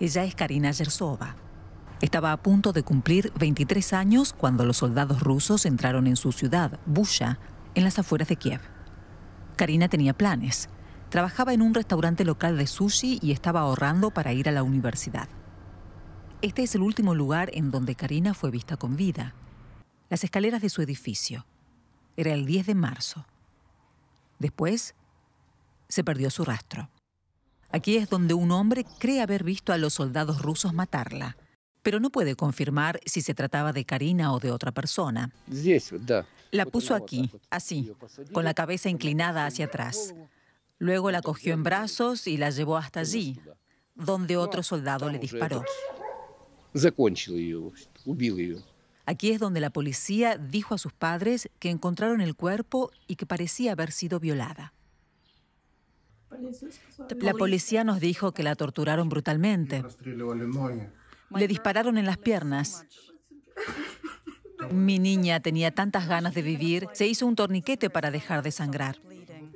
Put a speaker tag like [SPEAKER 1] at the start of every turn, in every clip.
[SPEAKER 1] Ella es Karina Yersova. Estaba a punto de cumplir 23 años cuando los soldados rusos entraron en su ciudad, Busha, en las afueras de Kiev. Karina tenía planes. Trabajaba en un restaurante local de sushi y estaba ahorrando para ir a la universidad. Este es el último lugar en donde Karina fue vista con vida. Las escaleras de su edificio. Era el 10 de marzo. Después, se perdió su rastro. Aquí es donde un hombre cree haber visto a los soldados rusos matarla, pero no puede confirmar si se trataba de Karina o de otra persona. La puso aquí, pues, así, pues, con la cabeza inclinada hacia atrás. Luego la cogió en brazos y la llevó hasta allí, donde otro soldado le disparó. Aquí es donde la policía dijo a sus padres que encontraron el cuerpo y que parecía haber sido violada. La policía nos dijo que la torturaron brutalmente. Le dispararon en las piernas. Mi niña tenía tantas ganas de vivir, se hizo un torniquete para dejar de sangrar.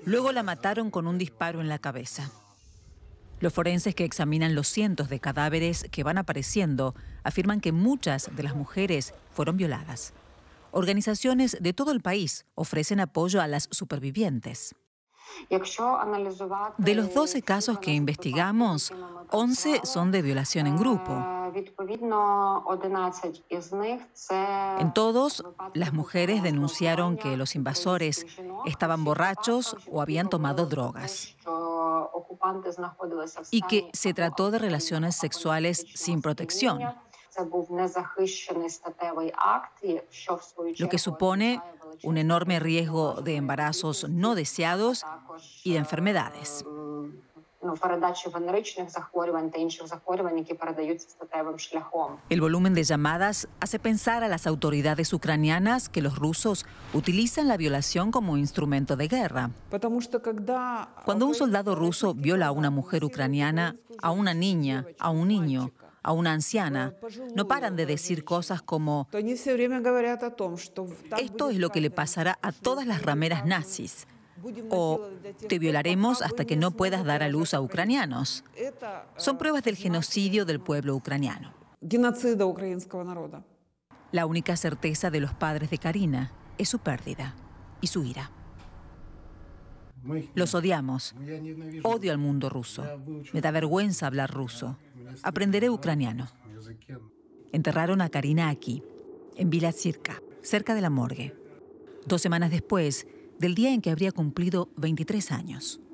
[SPEAKER 1] Luego la mataron con un disparo en la cabeza. Los forenses que examinan los cientos de cadáveres que van apareciendo afirman que muchas de las mujeres fueron violadas. Organizaciones de todo el país ofrecen apoyo a las supervivientes. De los 12 casos que investigamos, 11 son de violación en grupo. En todos, las mujeres denunciaron que los invasores estaban borrachos o habían tomado drogas y que se trató de relaciones sexuales sin protección, lo que supone un enorme riesgo de embarazos no deseados y de enfermedades. El volumen de llamadas hace pensar a las autoridades ucranianas que los rusos utilizan la violación como instrumento de guerra. Cuando un soldado ruso viola a una mujer ucraniana, a una niña, a un niño, a una anciana, no paran de decir cosas como, esto es lo que le pasará a todas las rameras nazis, o te violaremos hasta que no puedas dar a luz a ucranianos. Son pruebas del genocidio del pueblo ucraniano. La única certeza de los padres de Karina es su pérdida y su ira. Los odiamos. Odio al mundo ruso. Me da vergüenza hablar ruso. Aprenderé ucraniano. Enterraron a Karina aquí, en Vila cerca de la morgue. Dos semanas después del día en que habría cumplido 23 años.